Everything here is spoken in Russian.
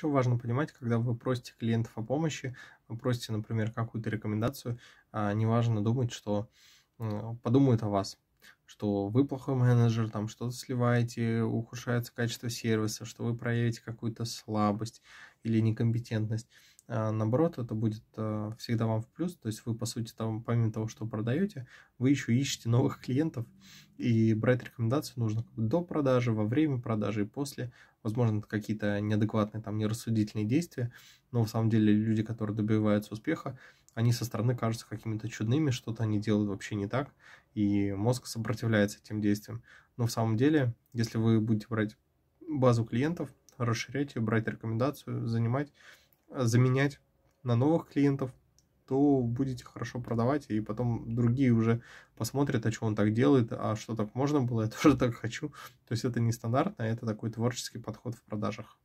Что важно понимать, когда вы просите клиентов о помощи, вы просите, например, какую-то рекомендацию, а не важно думать, что подумают о вас что вы плохой менеджер, там что-то сливаете, ухудшается качество сервиса, что вы проявите какую-то слабость или некомпетентность. А наоборот, это будет а, всегда вам в плюс. То есть вы, по сути, там, помимо того, что продаете, вы еще ищете новых клиентов. И брать рекомендации нужно до продажи, во время продажи и после. Возможно, это какие-то неадекватные, там, нерассудительные действия но в самом деле люди, которые добиваются успеха, они со стороны кажутся какими-то чудными, что-то они делают вообще не так, и мозг сопротивляется этим действиям. Но в самом деле, если вы будете брать базу клиентов, расширять ее, брать рекомендацию, занимать, а, заменять на новых клиентов, то будете хорошо продавать, и потом другие уже посмотрят, а что он так делает, а что так можно было, я тоже так хочу. То есть это не стандартно, а это такой творческий подход в продажах.